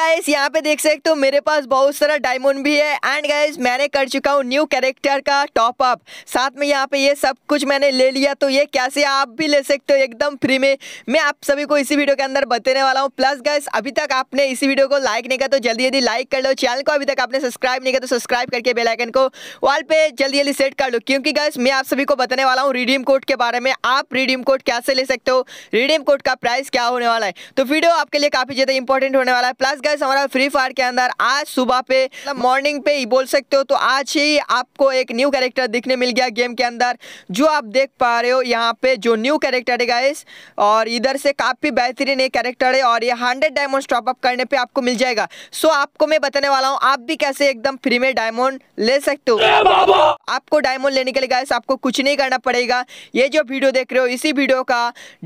guys यहाँ पे देख सकते हो मेरे पास बहुत सारा डायमंड भी है एंड गाइस मैंने कर चुका हूँ न्यू कैरेक्टर का टॉप अप साथ में यहाँ पे ये सब कुछ मैंने ले लिया तो ये कैसे आप भी ले सकते हो एकदम फ्री में मैं आप सभी को इसी वीडियो के अंदर बताने वाला हूँ प्लस गाइस अभी तक आपने इसी वीडियो को लाइक नहीं किया तो जल्दी जल्दी लाइक कर लो चैनल को अभी तक आपने सब्सक्राइब नहीं किया तो सब्सक्राइब करके बेलाइकन को वॉल पे जल्दी जल्दी सेट कर लो क्योंकि गाइस मैं आप सभी को बताने वाला हूँ रिडीम कोड के बारे में आप रिडीम कोड कैसे ले सकते हो रिडीम कोड का प्राइस क्या होने वाला है तो वीडियो आपके लिए काफी ज्यादा इंपॉर्टेंट होने वाला है प्लस गाइस हमारा फ्री फायर के अंदर आज सुबह पे मॉर्निंग मतलब पे ही बोल सकते हो तो आज ही आपको एक न्यू कैरेक्टर दिखने मिल गया गेम के अंदर जो आप देख पा रहे हो यहाँ पे जो न्यू कैरेक्टर है गाइस और इधर से काफ़ी बेहतरीन एक कैरेक्टर है और ये हंड्रेड डायमंड टॉप अप करने पे आपको मिल जाएगा सो आपको मैं बताने वाला हूँ आप भी कैसे एकदम फ्री में डायमंड ले सकते हो आपको डायमंड लेने के लिए गाइस आपको कुछ नहीं करना पड़ेगा ये जो वीडियो देख रहे हो इसी वीडियो का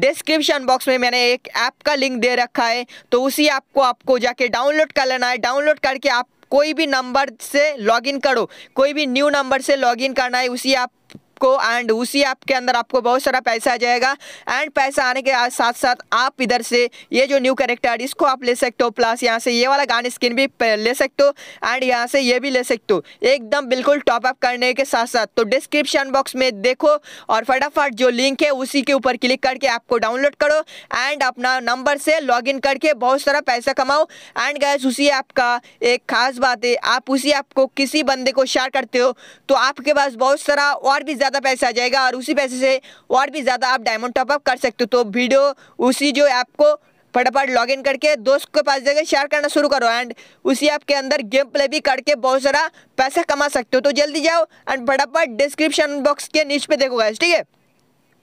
डिस्क्रिप्शन बॉक्स में मैंने एक ऐप का लिंक दे रखा है तो उसी ऐप को आपको जाके डाउनलोड कर लेना है डाउनलोड करके आप कोई भी नंबर से लॉगिन करो कोई भी न्यू नंबर से लॉगिन करना है उसी आप आपको एंड उसी ऐप के अंदर आपको बहुत सारा पैसा आ जाएगा एंड पैसा आने के साथ साथ आप इधर से ये जो न्यू करेक्टर इसको आप ले सकते हो प्लस यहाँ से ये वाला गाने स्किन भी ले सकते हो एंड यहाँ से ये भी ले सकते हो एकदम बिल्कुल टॉपअप करने के साथ साथ तो डिस्क्रिप्शन बॉक्स में देखो और फटाफट जो लिंक है उसी के ऊपर क्लिक करके आपको डाउनलोड करो एंड अपना नंबर से लॉग इन करके बहुत सारा पैसा कमाओ एंड गैस उसी ऐप का एक खास बात है आप उसी ऐप को किसी बंदे को शेयर करते हो तो आपके पास बहुत सारा और भी ज़्यादा ज़्यादा पैसा आ जाएगा और उसी पैसे से और भी ज़्यादा आप डायमंड टॉपअप कर सकते हो तो वीडियो उसी जो ऐप को फटाफट लॉग इन करके दोस्त के पास जाकर शेयर करना शुरू करो एंड उसी ऐप के अंदर गेम प्ले भी करके बहुत सारा पैसा कमा सकते हो तो जल्दी जाओ एंड फटाफट डिस्क्रिप्शन बॉक्स के नीचे पे देखोगे ठीक है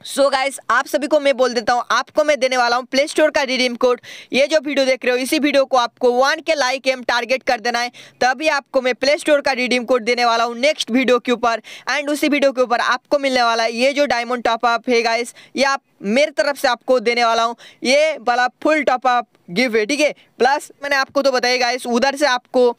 सो so गाइस आप सभी को मैं बोल देता हूँ आपको मैं देने वाला हूँ प्ले स्टोर का रिडीम कोड ये जो वीडियो देख रहे हो इसी वीडियो को आपको वन के लाइक एम टारगेट कर देना है तभी आपको मैं प्ले स्टोर का रिडीम कोड देने वाला हूँ नेक्स्ट वीडियो के ऊपर एंड उसी वीडियो के ऊपर आपको मिलने वाला है ये जो डायमंड टॉपअप है गाइस ये आप मेरी तरफ से आपको देने वाला हूँ ये वाला फुल टॉपअप गिव है ठीक है प्लस मैंने आपको तो बताया गाइस उधर से आपको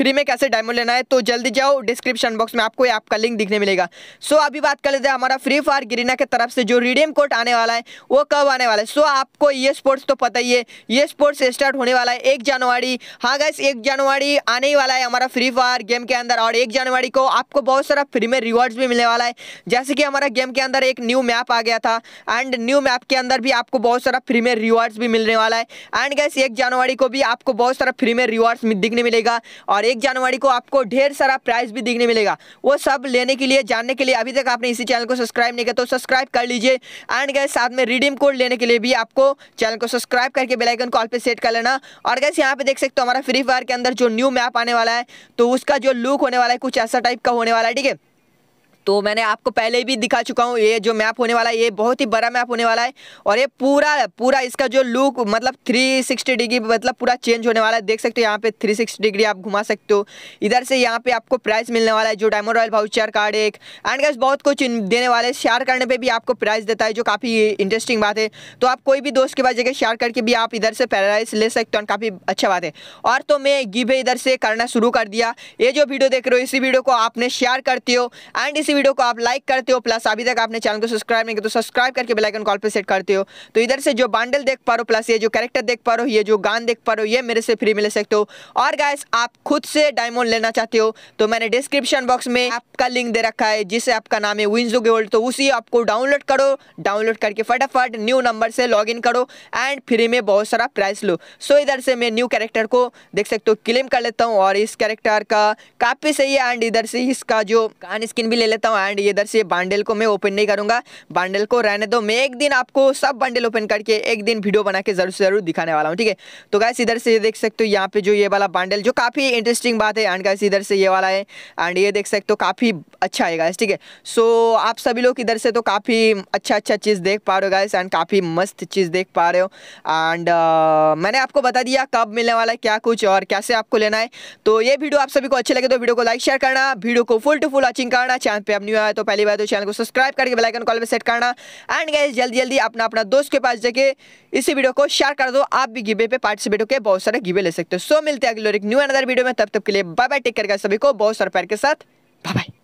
फ्री में कैसे डायमंड लेना है तो जल्दी जाओ डिस्क्रिप्शन बॉक्स में आपको ऐप का लिंक दिखने मिलेगा सो अभी बात कर लेते हैं हमारा फ्री फायर गिरीना के तरफ से जो रिडीम कोड आने वाला है वो कब आने वाला है सो आपको ये स्पोर्ट्स तो पता ही है ये स्पोर्ट्स स्टार्ट होने वाला है एक जनवरी हाँ गैस एक जनवरी आने ही वाला है हमारा फ्री फायर गेम के अंदर और एक जनवरी को आपको बहुत सारा फ्री में रिवॉर्ड्स भी मिलने वाला है जैसे कि हमारा गेम के अंदर एक न्यू मैप आ गया था एंड न्यू मैप के अंदर भी आपको बहुत सारा फ्री में रिवॉर्ड्स भी मिलने वाला है एंड गैस एक जनवरी को भी आपको बहुत सारा फ्री में रिवॉर्ड्स दिखने मिलेगा और एक जनवरी को आपको ढेर सारा प्राइज भी देखने मिलेगा वो सब लेने के लिए जानने के लिए अभी तक आपने इसी चैनल को सब्सक्राइब नहीं किया तो सब्सक्राइब कर लीजिए एंड गए साथ में रिडीम कोड लेने के लिए भी आपको चैनल को सब्सक्राइब करके बेलाइकन कॉल पर सेट कर लेना और गैस यहाँ पे देख सकते हो हमारा फ्री फायर के अंदर जो न्यू मैप आने वाला है तो उसका जो लुक होने वाला है कुछ ऐसा टाइप का होने वाला है ठीक है तो मैंने आपको पहले भी दिखा चुका हूँ ये जो मैप होने वाला है ये बहुत ही बड़ा मैप होने वाला है और ये पूरा पूरा इसका जो लुक मतलब 360 डिग्री मतलब पूरा चेंज होने वाला है देख सकते हो यहाँ पे 360 डिग्री आप घुमा सकते हो इधर से यहाँ पे आपको प्राइस मिलने वाला है जो डायमंड रॉयल भाउचर कार्ड एक एंड गैस बहुत कुछ देने वाले शेयर करने पर भी आपको प्राइस देता है जो काफ़ी इंटरेस्टिंग बात है तो आप कोई भी दोस्त के पास जगह शेयर करके भी आप इधर से प्राइस ले सकते हो काफ़ी अच्छा बात है और तो मैं गिवे इधर से करना शुरू कर दिया ये जो वीडियो देख रहे हो इसी वीडियो को आपने शेयर करते हो एंड इस इसी वीडियो को आप लाइक करते हो प्लस अभी तक आपने चैनल को सब्सक्राइब नहीं किया तो सब्सक्राइब करके बेलाइकन कॉल पर सेट करते हो तो इधर से जो बांडल देख पा रहे हो प्लस ये जो कैरेक्टर देख पा रहे हो ये जो गान देख पा रहे हो ये मेरे से फ्री मिल सकते हो और गाइस आप खुद से डायमंड लेना चाहते हो तो मैंने डिस्क्रिप्शन बॉक्स में आपका लिंक दे रखा है जिसे आपका नाम है विंजो गोल्ड तो उसी आपको डाउनलोड करो डाउनलोड करके फटाफट न्यू नंबर से लॉग करो एंड फ्री में बहुत सारा प्राइस लो सो इधर से मैं न्यू कैरेक्टर को देख सकते हो क्लेम कर लेता हूँ और इस कैरेक्टर का काफ़ी सही है एंड इधर से इसका जो गान स्किन भी ले लेता देता हूँ एंड इधर से बांडल को मैं ओपन नहीं करूँगा बांडल को रहने दो मैं एक दिन आपको सब बंडल ओपन करके एक दिन वीडियो बना के जरूर से जरूर दिखाने वाला हूँ ठीक है तो गैस इधर से देख सकते हो यहाँ पे जो ये वाला बांडल जो काफ़ी इंटरेस्टिंग बात है एंड गैस इधर से ये वाला है एंड ये देख सकते हो काफ़ी अच्छा है गैस ठीक है सो आप सभी लोग इधर से तो काफ़ी अच्छा अच्छा चीज़ देख पा रहे हो गैस एंड काफ़ी मस्त चीज़ देख पा रहे हो एंड uh, मैंने आपको बता दिया कब मिलने वाला है क्या कुछ और कैसे आपको लेना है तो ये वीडियो आप सभी को अच्छे लगे तो वीडियो को लाइक शेयर करना वीडियो को फुल टू फुल वॉचिंग करना चैनल पे अब न्यू आया तो पहली बार तो चैनल को सब्सक्राइब करके बेलाइकन कॉल में सेट करना एंड गए जल्दी जल्दी अपना अपना दोस्त के पास जाके इसी वीडियो को शेयर कर दो आप भी गिबे पे पार्टिसिपेट होकर बहुत सारे गिबे ले सकते हो सो मिलते हैं अगले एक न्यू अनदर वीडियो में तब तक के लिए बाय बाय टेक करके सभी को बहुत सारे प्यार के साथ बाय बाय